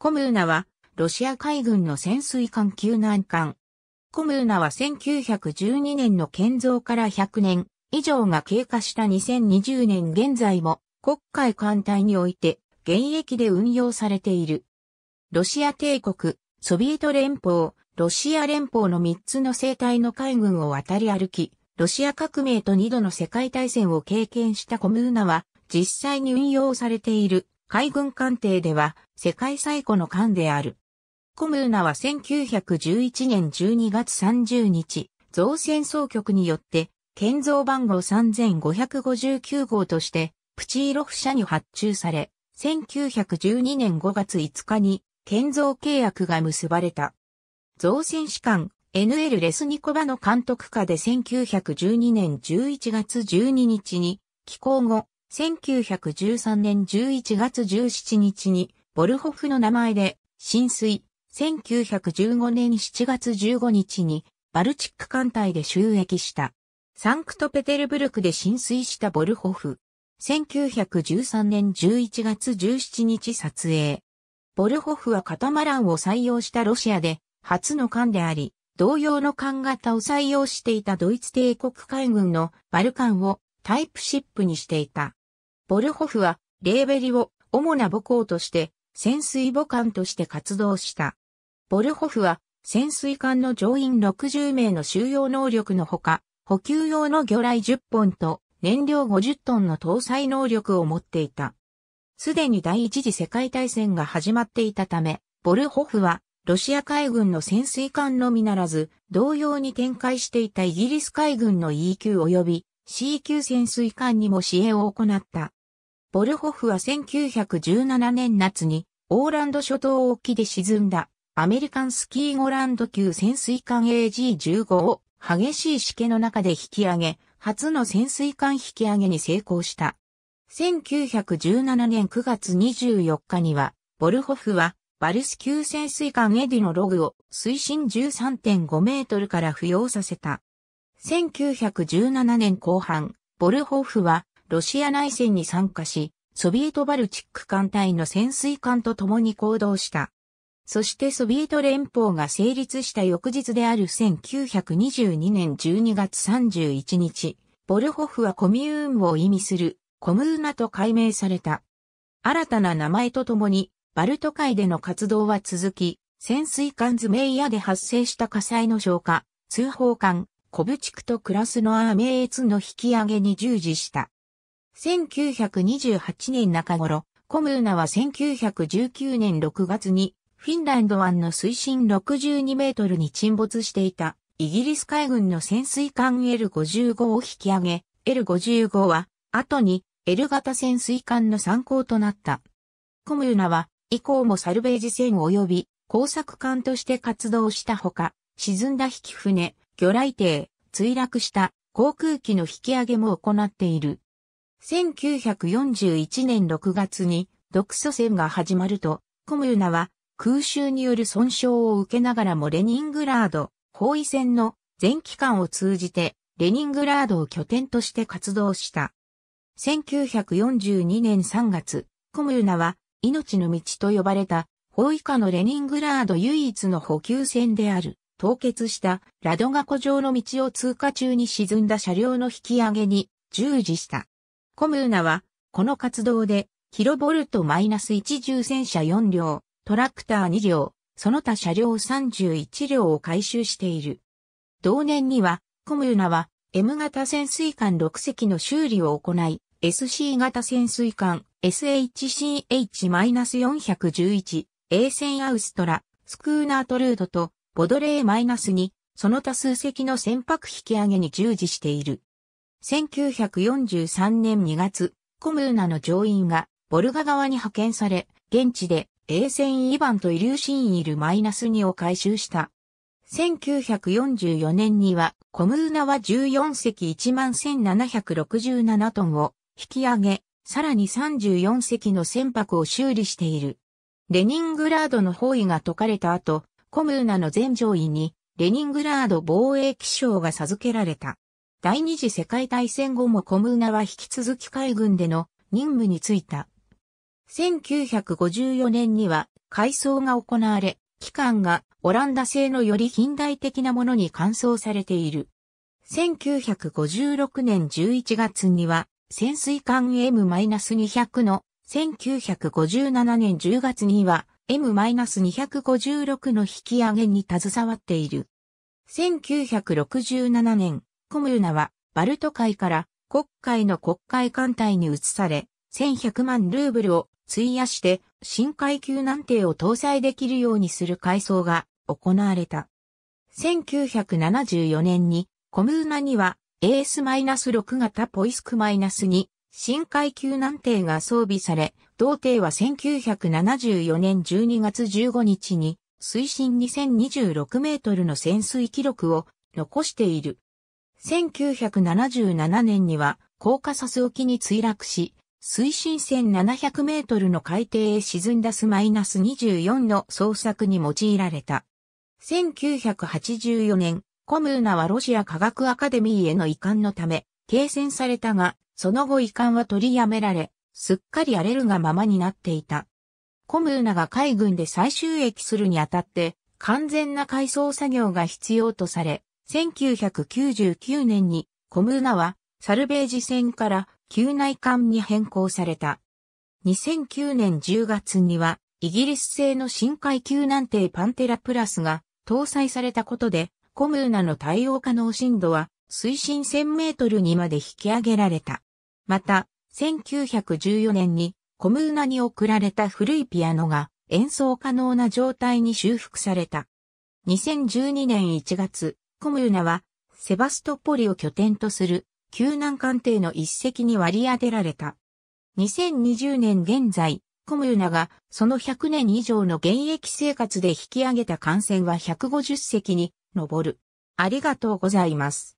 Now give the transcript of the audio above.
コムーナは、ロシア海軍の潜水艦救難艦。コムーナは1912年の建造から100年以上が経過した2020年現在も国海艦隊において現役で運用されている。ロシア帝国、ソビエト連邦、ロシア連邦の3つの生態の海軍を渡り歩き、ロシア革命と2度の世界大戦を経験したコムーナは実際に運用されている海軍艦艇では世界最古の艦である。コムーナは1911年12月30日、造船総局によって、建造番号3559号として、プチーロフ社に発注され、1912年5月5日に建造契約が結ばれた。造船士官 NL レスニコバの監督下で1912年11月12日に、寄港後、1913年11月17日に、ボルホフの名前で、浸水、1915年7月15日に、バルチック艦隊で収益した。サンクトペテルブルクで浸水したボルホフ。1913年11月17日撮影。ボルホフはカタマランを採用したロシアで初の艦であり、同様の艦型を採用していたドイツ帝国海軍のバルカンをタイプシップにしていた。ボルホフは、レーベリを主な母校として、潜水母艦として活動した。ボルホフは、潜水艦の乗員60名の収容能力のほか、補給用の魚雷10本と燃料50トンの搭載能力を持っていた。すでに第一次世界大戦が始まっていたため、ボルホフはロシア海軍の潜水艦のみならず、同様に展開していたイギリス海軍の E q 及び C q 潜水艦にも支援を行った。ボルホフは1917年夏にオーランド諸島沖で沈んだアメリカンスキーゴランド級潜水艦 AG15 を激しい湿気の中で引き上げ、初の潜水艦引き上げに成功した。1917年9月24日には、ボルホフはバルス級潜水艦エディのログを水深13.5メートルから浮揚させた。1917年後半、ボルホフはロシア内戦に参加し、ソビエトバルチック艦隊の潜水艦と共に行動した。そしてソビエト連邦が成立した翌日である1922年12月31日、ボルホフはコミューンを意味するコムーナと改名された。新たな名前とともに、バルト海での活動は続き、潜水艦ズメイヤで発生した火災の消火、通報艦、コブチクとクラスノアーメイツの引き上げに従事した。1928年中頃、コムーナは1919年6月にフィンランド湾の水深62メートルに沈没していたイギリス海軍の潜水艦 L55 を引き上げ、L55 は後に L 型潜水艦の参考となった。コムーナは以降もサルベージ船及び工作艦として活動したほか、沈んだ引き船、魚雷艇、墜落した航空機の引き上げも行っている。1941年6月に独ソ戦が始まると、コムユナは空襲による損傷を受けながらもレニングラード包囲戦の全期間を通じてレニングラードを拠点として活動した。1942年3月、コムユナは命の道と呼ばれた包囲下のレニングラード唯一の補給戦である凍結したラドガ湖上の道を通過中に沈んだ車両の引き上げに従事した。コムーナは、この活動で、キロボルト -1 重戦車4両、トラクター2両、その他車両31両を回収している。同年には、コムーナは、M 型潜水艦6隻の修理を行い、SC 型潜水艦 SHCH-411、A 戦アウストラ、スクーナートルードと、ボドレー -2、その他数隻の船舶引き上げに従事している。1943年2月、コムーナの乗員がボルガ側に派遣され、現地で衛船イバンとイリューシーンイル -2 を回収した。1944年には、コムーナは14隻11,767トンを引き上げ、さらに34隻の船舶を修理している。レニングラードの包囲が解かれた後、コムーナの全上位に、レニングラード防衛機賞が授けられた。第二次世界大戦後もコムーナは引き続き海軍での任務に就いた。1954年には改装が行われ、機関がオランダ製のより近代的なものに換装されている。1956年11月には潜水艦 M-200 の1957年10月には M-256 の引き上げに携わっている。1967年コムーナは、バルト海から国海の国海艦隊に移され、1100万ルーブルを費やして、深海級難艇を搭載できるようにする改装が行われた。1974年に、コムーナには、AS-6 型ポイスク -2、深海級難艇が装備され、同艇は1974年12月15日に、水深2026メートルの潜水記録を残している。1977年にはコーカサス沖に墜落し、水深1700メートルの海底へ沈んだスマイナス24の捜索に用いられた。1984年、コムーナはロシア科学アカデミーへの遺憾のため、敬戦されたが、その後遺憾は取りやめられ、すっかり荒れるがままになっていた。コムーナが海軍で再収益するにあたって、完全な改装作業が必要とされ、1999年にコムーナはサルベージ船から宮内艦に変更された。2009年10月にはイギリス製の深海救難艇パンテラプラスが搭載されたことでコムーナの対応可能深度は水深1000メートルにまで引き上げられた。また、1914年にコムーナに送られた古いピアノが演奏可能な状態に修復された。2012年1月、コムユナは、セバストポリを拠点とする、救難艦艇の一隻に割り当てられた。2020年現在、コムユナがその100年以上の現役生活で引き上げた艦船は150隻に上る。ありがとうございます。